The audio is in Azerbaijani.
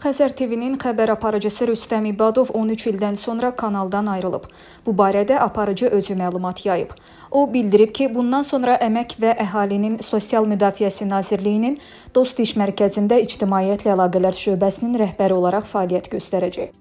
Xəzər TV-nin xəbər aparıcısı Rüstəm İbadov 13 ildən sonra kanaldan ayrılıb. Bu barədə aparıcı özü məlumat yayıb. O bildirib ki, bundan sonra Əmək və Əhalinin Sosial Müdafiəsi Nazirliyinin Dost İş Mərkəzində İctimaiyyətlə Əlaqələr şöbəsinin rəhbəri olaraq fəaliyyət göstərəcək.